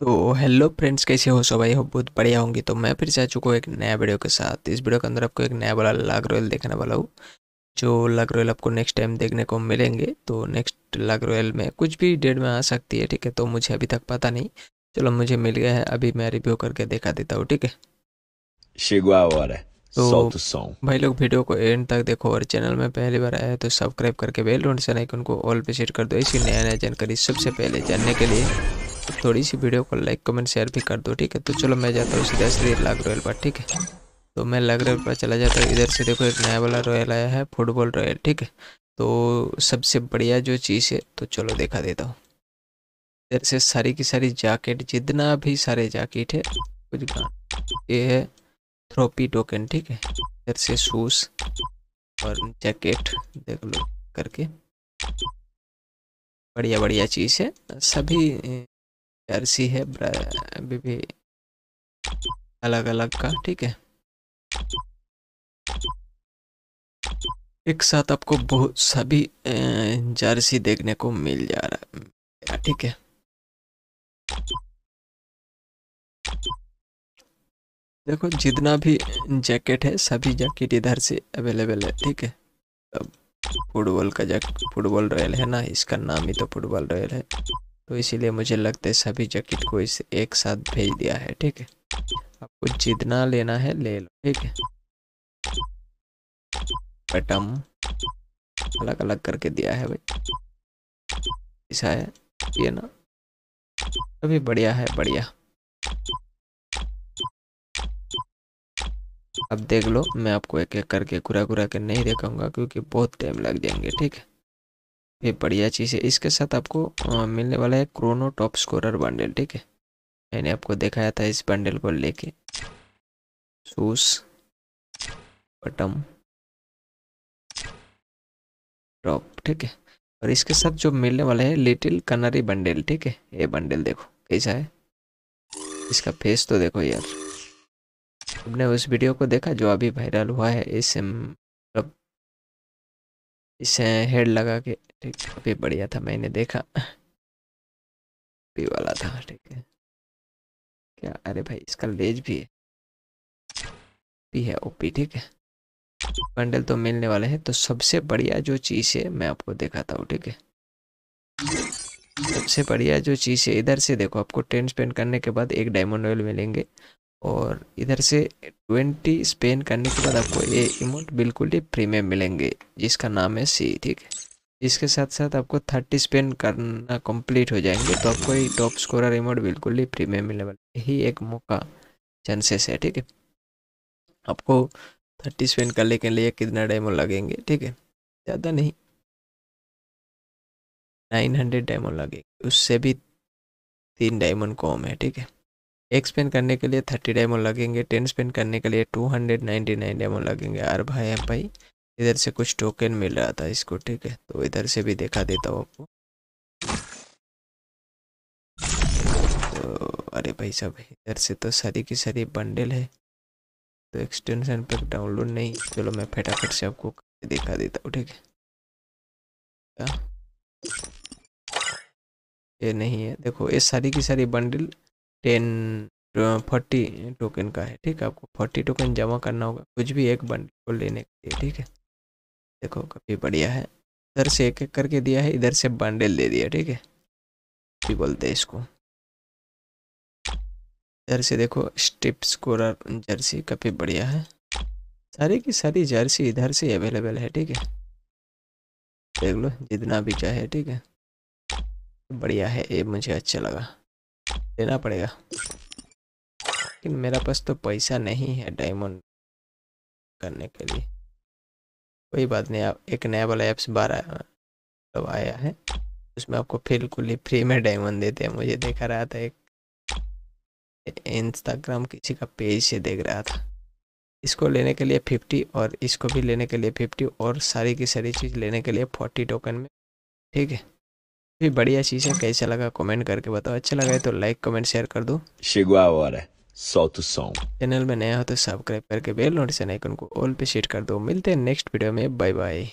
तो hello friends कैसे हो सो भाई हो बहुत बढ़िया होंगी तो मैं फिर से आ चुका हूँ एक नया वीडियो के साथ इस वीडियो के अंदर आपको एक नया वाला लाग रॉयल देखने वाला हूँ जो लाग रॉयल आपको नेक्स्ट टाइम देखने को मिलेंगे तो नेक्स्ट लाग रॉयल में कुछ भी डेट में आ सकती है ठीक है तो मुझे अभी तक पता नहीं चलो मुझे मिल गया है अभी मैं रिव्यू करके देखा देता हूँ ठीक है तो भाई लोग वीडियो को एंड तक देखो और चैनल में पहली बार आया है तो सब्सक्राइब करके बेल नोटिफिकेशन आइकन को ऑल पे सेट कर दो ऐसी नया नया जानकारी सबसे पहले जानने के लिए तो थोड़ी सी वीडियो को लाइक कमेंट शेयर भी कर दो ठीक है तो चलो मैं जाता हूँ सीधा श्री लाग रॉयल पर ठीक है तो मैं लाग रॉयल पर चला जाता हूँ इधर से देखो एक नया वाला रॉयल आया है फुटबॉल रॉयल ठीक है तो सबसे बढ़िया जो चीज़ है तो चलो देखा देता हूँ इधर से सारी की सारी जैकेट जितना भी सारे जैकेट है कुछ ये है थ्रोपी टोकन ठीक है इधर से शूज और जैकेट देख लो करके बढ़िया बढ़िया चीज़ है सभी जर्सी है अभी भी अलग अलग का ठीक है एक साथ आपको बहुत सभी जर्सी देखने को मिल जा रहा है ठीक है देखो जितना भी जैकेट है सभी जैकेट इधर से अवेलेबल है ठीक है फुटबॉल का जैकेट फुटबॉल रॉयल है ना इसका नाम ही तो फुटबॉल रॉयल है तो इसीलिए मुझे लगता है सभी जैकेट को इस एक साथ भेज दिया है ठीक है आपको जितना लेना है ले लो ठीक है बटम अलग अलग करके दिया है भाई ऐसा है ये ना अभी बढ़िया है बढ़िया अब देख लो मैं आपको एक एक करके घुरा घुरा के नहीं देखाऊंगा क्योंकि बहुत टाइम लग जाएंगे ठीक है ये बढ़िया चीज़ है इसके साथ आपको मिलने वाला है क्रोनो टॉप स्कोरर बंडल ठीक है मैंने आपको दिखाया था इस बंडल को लेके सूस बटम टॉप ठीक है और इसके साथ जो मिलने वाला है लिटिल कनरी बंडल ठीक है ये बंडल देखो कैसा है इसका फेस तो देखो यार आपने उस वीडियो को देखा जो अभी वायरल हुआ है इस इसे हेड लगा के ठीक काफ़ी बढ़िया था मैंने देखा पी वाला था ठीक है क्या अरे भाई इसका लेज भी है पी है ओपी ठीक है बंडल तो मिलने वाले हैं तो सबसे बढ़िया जो चीज़ है मैं आपको दिखाता हूँ ठीक है सबसे बढ़िया जो चीज़ है इधर से देखो आपको टेन स्पेंड करने के बाद एक डायमंड ऑयल मिलेंगे और इधर से 20 स्पेन करने के बाद आपको ये इमोट बिल्कुल ही प्रीमियम मिलेंगे जिसका नाम है सी ठीक है इसके साथ साथ आपको 30 स्पेन करना कंप्लीट हो जाएंगे तो आपको ये टॉप स्कोरर इमोट बिल्कुल ही प्रीमियम मिलने वाला यही एक मौका चांसेस है ठीक है आपको थर्टी स्पेन करने के लिए कितना डेमो लगेंगे ठीक है ज़्यादा नहीं नाइन हंड्रेड डेमो लगेंगे उससे भी तीन डायमंड कॉम है ठीक है एक स्पेन करने के लिए थर्टी डेमो लगेंगे टेन स्पेन करने के लिए two hundred ninety nine demo लगेंगे और भाई भाई इधर से कुछ टोकन मिल रहा था इसको ठीक है तो इधर से भी देखा देता हूँ आपको तो अरे भाई सब इधर से तो सारी की सारी बंडल है तो एक्सटेंशन पर डाउनलोड नहीं चलो मैं फटाफट से आपको दिखा देता हूँ ठीक है ये नहीं है देखो ये सारी की सारी बंडल टेन फोर्टी टोकन का है ठीक है आपको फोर्टी टोकन जमा करना होगा कुछ भी एक बंडल को लेने के लिए ठीक है देखो काफ़ी बढ़िया है इधर से एक एक करके दिया है इधर से बंडल दे दिया ठीक है भी बोलते हैं इसको इधर से देखो स्टिप स्कोरर जर्सी काफ़ी बढ़िया है सारी की सारी जर्सी इधर से अवेलेबल है ठीक है देख लो जितना भी चाहे ठीक है बढ़िया है ये मुझे अच्छा लगा देना पड़ेगा लेकिन मेरा पास तो पैसा नहीं है डायमंड करने के लिए कोई बात नहीं आप एक नया वाला ऐप्स बार आया तो आया है उसमें आपको बिल्कुल ही फ्री में डायमंड देते हैं मुझे देखा रहा था एक इंस्टाग्राम किसी का पेज से देख रहा था इसको लेने के लिए फिफ्टी और इसको भी लेने के लिए फिफ्टी और सारी की सारी चीज़ लेने के लिए फोर्टी टोकन में ठीक है भी बढ़िया चीज़ है कैसा लगा कमेंट करके बताओ अच्छा लगा है तो लाइक कमेंट शेयर कर दो चैनल में नया हो तो सब्सक्राइब करके बेल नोटिफिकेशन आइकन को ऑल पे सेट कर दो मिलते हैं नेक्स्ट वीडियो में बाय बाय